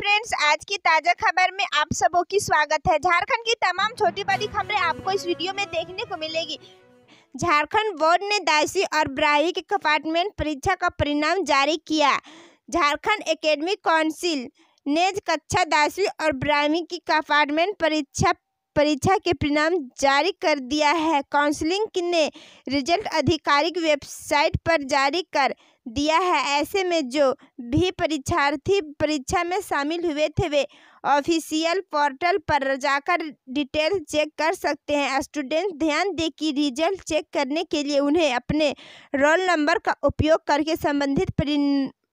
friends आज की ताज़ा खबर में आप सबों की स्वागत है झारखंड की तमाम छोटी बड़ी खबरें आपको इस वीडियो में देखने को मिलेगी झारखंड बोर्ड ने दासी और ब्राही के कंपार्टमेंट परीक्षा का परिणाम जारी किया झारखंड एकेडमिक काउंसिल ने कक्षा दासवीं और ब्राह्मी की कंपार्टमेंट परीक्षा परीक्षा के परिणाम जारी कर दिया है काउंसलिंग ने रिजल्ट आधिकारिक वेबसाइट पर जारी कर दिया है ऐसे में जो भी परीक्षार्थी परीक्षा में शामिल हुए थे वे ऑफिशियल पोर्टल पर जाकर डिटेल चेक कर सकते हैं स्टूडेंट ध्यान दें कि रिजल्ट चेक करने के लिए उन्हें अपने रोल नंबर का उपयोग करके संबंधित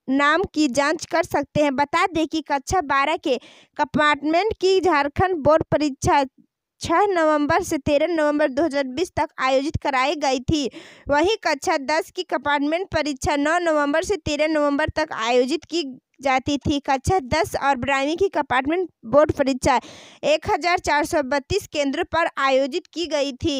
नाम की जांच कर सकते हैं बता दें कि कक्षा बारह के कंपार्टमेंट की झारखंड बोर्ड परीक्षा छः नवंबर से तेरह नवंबर 2020 तक आयोजित कराई गई थी वहीं कक्षा दस की कंपार्टमेंट परीक्षा नौ नवंबर से तेरह नवंबर तक आयोजित की जाती थी कक्षा दस और बारहवीं की कंपार्टमेंट बोर्ड परीक्षा एक हज़ार चार सौ बत्तीस केंद्रों पर आयोजित की गई थी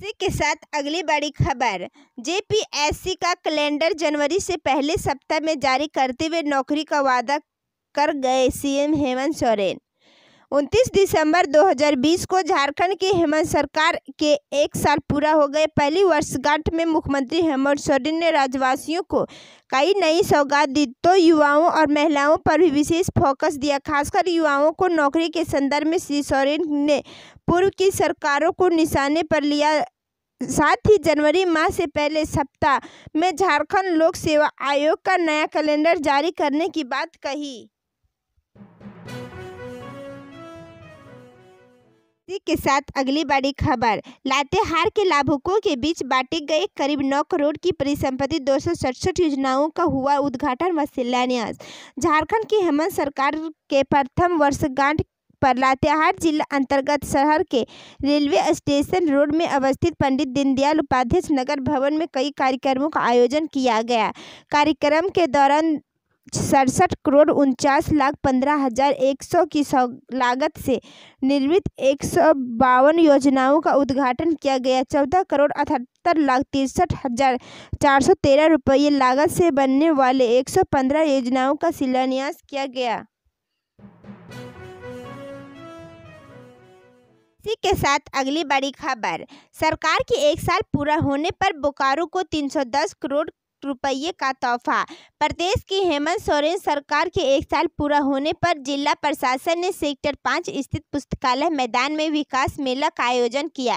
इसी के साथ अगली बड़ी खबर जेपीएससी का कैलेंडर जनवरी से पहले सप्ताह में जारी करते हुए नौकरी का वादा कर गए सीएम हेमंत सोरेन 29 दिसंबर 2020 को झारखंड की हेमंत सरकार के एक साल पूरा हो गए पहली वर्षगांठ में मुख्यमंत्री हेमंत सोरेन ने राज्यवासियों को कई नई सौगात दी तो युवाओं और महिलाओं पर भी विशेष फोकस दिया खासकर युवाओं को नौकरी के संदर्भ में श्री सोरेन ने पूर्व की सरकारों को निशाने पर लिया साथ ही जनवरी माह से पहले सप्ताह में झारखंड लोक सेवा आयोग का नया कैलेंडर जारी करने की बात कही इसी के साथ अगली बड़ी खबर लातेहार के लाभुकों के बीच बांटे गए करीब 9 करोड़ की परिसंपत्ति दो योजनाओं का हुआ उद्घाटन व शिलान्यास झारखंड की हेमंत सरकार के प्रथम वर्षगांठ पर लातेहार जिला अंतर्गत शहर के रेलवे स्टेशन रोड में अवस्थित पंडित दीनदयाल उपाध्याय नगर भवन में कई कार्यक्रमों का आयोजन किया गया कार्यक्रम के दौरान सड़सठ करोड़ उनचास लाख पंद्रह हजार एक सौ की लागत से निर्मित एक सौ बावन योजनाओं का उद्घाटन किया गया चौदह करोड़ अठहत्तर लाख तिरसठ हजार चार सौ तेरह रुपये लागत से बनने वाले एक सौ पंद्रह योजनाओं का शिलान्यास किया गया इसी के साथ अगली बड़ी खबर सरकार के एक साल पूरा होने पर बोकारो को 310 करोड़ रुपये का तोहफा प्रदेश की हेमंत सोरेन सरकार के एक साल पूरा होने पर जिला प्रशासन ने सेक्टर पाँच स्थित पुस्तकालय मैदान में विकास मेला का आयोजन किया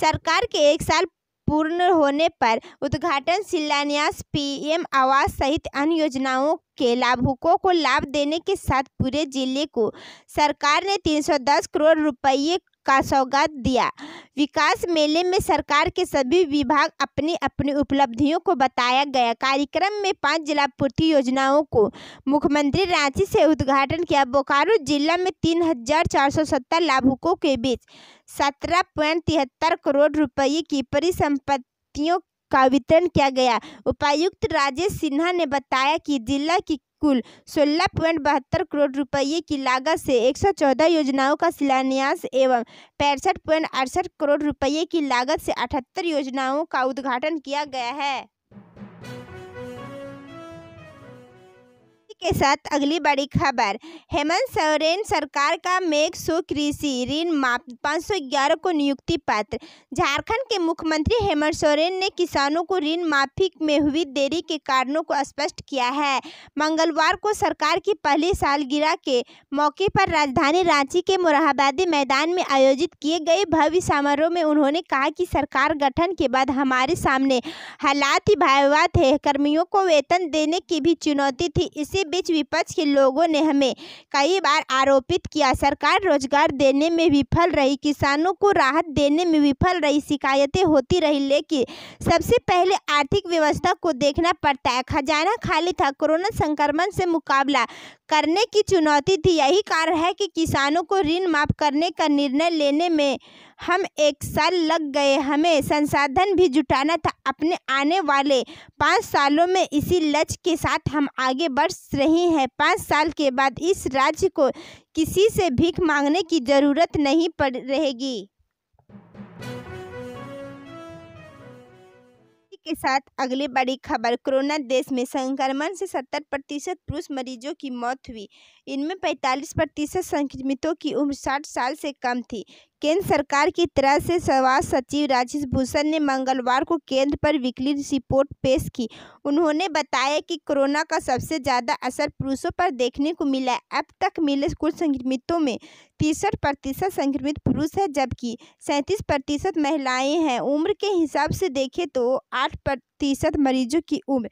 सरकार के एक साल पूर्ण होने पर उद्घाटन शिलान्यास पीएम आवास सहित अन्य योजनाओं के लाभुकों को लाभ देने के साथ पूरे जिले को सरकार ने 310 करोड़ रुपए का सौगात दिया विकास मेले में सरकार के सभी विभाग अपनी अपनी उपलब्धियों को बताया गया कार्यक्रम में पांच जिलापूर्ति योजनाओं को मुख्यमंत्री रांची से उद्घाटन किया बोकारो जिला में तीन हजार चार सौ सत्तर लाभुकों के बीच सत्रह पॉइंट तिहत्तर करोड़ रुपये की परिसंपत्तियों का वितरण किया गया उपायुक्त राजेश सिन्हा ने बताया कि जिला की कुल सोलह पॉइंट बहत्तर करोड़ रुपये की लागत से एक सौ चौदह योजनाओं का शिलान्यास एवं पैंसठ पॉइंट अड़सठ करोड़ रुपये की लागत से अठहत्तर योजनाओं का उद्घाटन किया गया है के साथ अगली बड़ी खबर हेमंत सोरेन सरकार का मेघ सो कृषि ऋण माप पाँच सौ ग्यारह को नियुक्ति पत्र झारखंड के मुख्यमंत्री हेमंत सोरेन ने किसानों को ऋण माफी में हुई देरी के कारणों को स्पष्ट किया है मंगलवार को सरकार की पहली सालगिरह के मौके पर राजधानी रांची के मोरहाबादी मैदान में आयोजित किए गए भव्य समारोह में उन्होंने कहा कि सरकार गठन के बाद हमारे सामने हालात ही भाईवा थे कर्मियों को वेतन देने की भी चुनौती थी इसी बीच विपक्ष के लोगों ने हमें कई बार आरोपित किया सरकार रोजगार देने में विफल रही किसानों को राहत देने में विफल रही शिकायतें होती रही लेकिन सबसे पहले आर्थिक व्यवस्था को देखना पड़ता है खजाना खाली था कोरोना संक्रमण से मुकाबला करने की चुनौती थी यही कारण है कि किसानों को ऋण माफ करने का निर्णय लेने में हम एक साल लग गए हमें संसाधन भी जुटाना था अपने आने वाले पाँच सालों में इसी लक्ष्य के साथ हम आगे बढ़ रहे हैं पाँच साल के बाद इस राज्य को किसी से भीख मांगने की ज़रूरत नहीं पड़ रहेगी के साथ अगली बड़ी खबर कोरोना देश में संक्रमण से 70 प्रतिशत पुरुष मरीजों की मौत हुई इनमें 45 प्रतिशत संक्रमितों की उम्र 60 साल से कम थी केंद्र सरकार की तरह से स्वास्थ्य सचिव राजेश भूषण ने मंगलवार को केंद्र पर वीकली रिपोर्ट पेश की उन्होंने बताया कि कोरोना का सबसे ज़्यादा असर पुरुषों पर देखने को मिला अब तक मिले कुल संक्रमितों में तिरसठ प्रतिशत संक्रमित पुरुष है जबकि सैंतीस प्रतिशत महिलाएँ हैं उम्र के हिसाब से देखें तो आठ प्रतिशत मरीजों की उम्र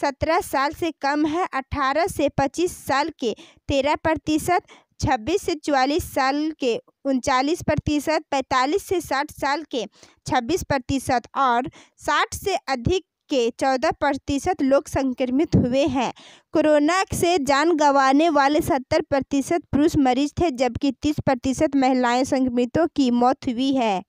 सत्रह साल से कम है अठारह से पच्चीस साल के तेरह प्रतिशत छब्बीस से चवालीस साल के उनचालीस प्रतिशत पैंतालीस से साठ साल के छब्बीस प्रतिशत और साठ से अधिक के चौदह प्रतिशत लोग संक्रमित हुए हैं कोरोना से जान गंवाने वाले सत्तर प्रतिशत पुरुष मरीज थे जबकि तीस प्रतिशत महिलाएं संक्रमितों की मौत हुई है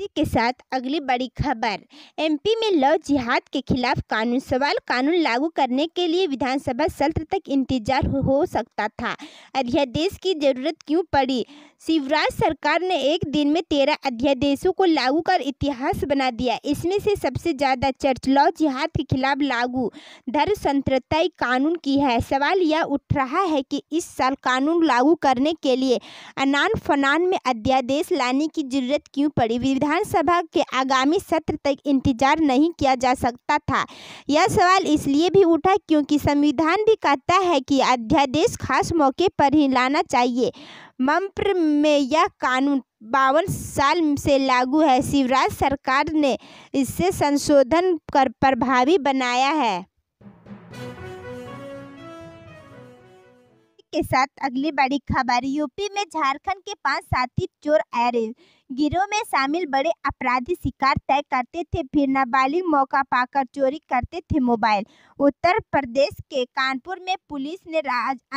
वापसी के साथ अगली बड़ी खबर एमपी में लव जिहाद के खिलाफ कानून सवाल कानून लागू करने के लिए विधानसभा सत्र तक इंतजार हो सकता था अध्यादेश की जरूरत क्यों पड़ी शिवराज सरकार ने एक दिन में तेरह अध्यादेशों को लागू कर इतिहास बना दिया इसमें से सबसे ज़्यादा चर्च लव जिहाद के खिलाफ लागू धर्म स्वतंत्रता कानून की है सवाल यह उठ रहा है कि इस साल कानून लागू करने के लिए अनान फनान में अध्यादेश लाने की जरूरत क्यों पड़ी विधानसभा के आगामी सत्र तक इंतजार नहीं किया जा सकता था यह सवाल इसलिए भी उठा क्योंकि संविधान भी कहता है कि अध्यादेश खास मौके पर ही लाना चाहिए मप्र में यह कानून बावन साल से लागू है शिवराज सरकार ने इससे संशोधन कर प्रभावी बनाया है के साथ अगली बड़ी खबर यूपी में झारखंड के पांच साथी चोर अरेस्ट गिरोह में शामिल बड़े अपराधी शिकार तय करते थे फिर नाबालिग मौका पाकर चोरी करते थे मोबाइल उत्तर प्रदेश के कानपुर में पुलिस ने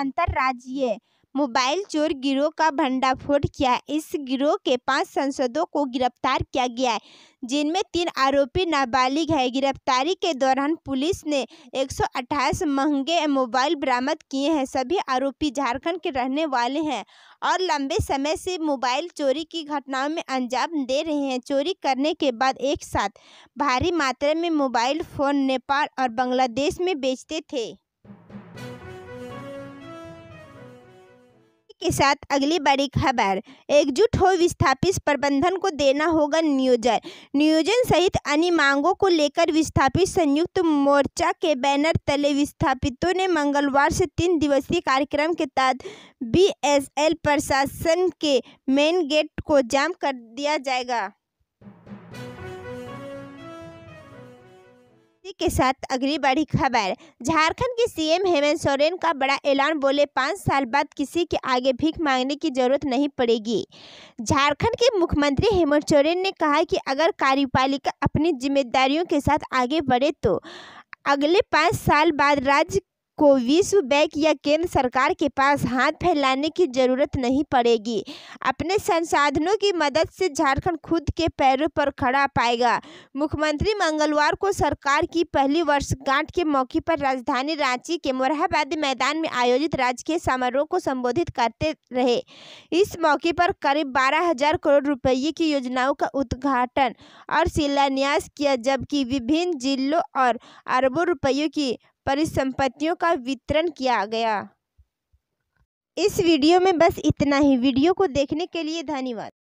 अंतर्राज्यीय मोबाइल चोर गिरोह का भंडाफोड़ किया इस गिरोह के पांच सांसदों को गिरफ्तार किया गया है जिनमें तीन आरोपी नाबालिग है गिरफ्तारी के दौरान पुलिस ने एक महंगे मोबाइल बरामद किए हैं सभी आरोपी झारखंड के रहने वाले हैं और लंबे समय से मोबाइल चोरी की घटनाओं में अंजाम दे रहे हैं चोरी करने के बाद एक साथ भारी मात्रा में मोबाइल फ़ोन नेपाल और बांग्लादेश में बेचते थे के साथ अगली बड़ी खबर एकजुट हो विस्थापित प्रबंधन को देना होगा नियोजन नियोजन सहित अन्य मांगों को लेकर विस्थापित संयुक्त मोर्चा के बैनर तले विस्थापितों ने मंगलवार से तीन दिवसीय कार्यक्रम के तहत बीएसएल प्रशासन के मेन गेट को जाम कर दिया जाएगा प्राप्ति के साथ अगली बड़ी खबर झारखंड के सीएम हेमंत सोरेन का बड़ा ऐलान बोले पाँच साल बाद किसी के आगे भीख मांगने की जरूरत नहीं पड़ेगी झारखंड के मुख्यमंत्री हेमंत सोरेन ने कहा कि अगर कार्यपालिका अपनी जिम्मेदारियों के साथ आगे बढ़े तो अगले पाँच साल बाद राज्य को विश्व बैंक या केंद्र सरकार के पास हाथ फैलाने की जरूरत नहीं पड़ेगी अपने संसाधनों की मदद से झारखंड खुद के पैरों पर खड़ा पाएगा मुख्यमंत्री मंगलवार को सरकार की पहली वर्षगांठ के मौके पर राजधानी रांची के मोरहाबादी मैदान में आयोजित राजकीय समारोह को संबोधित करते रहे इस मौके पर करीब बारह हजार करोड़ रुपये की योजनाओं का उद्घाटन और शिलान्यास किया जबकि विभिन्न जिलों और अरबों रुपयों की परिसंपत्तियों का वितरण किया गया इस वीडियो में बस इतना ही वीडियो को देखने के लिए धन्यवाद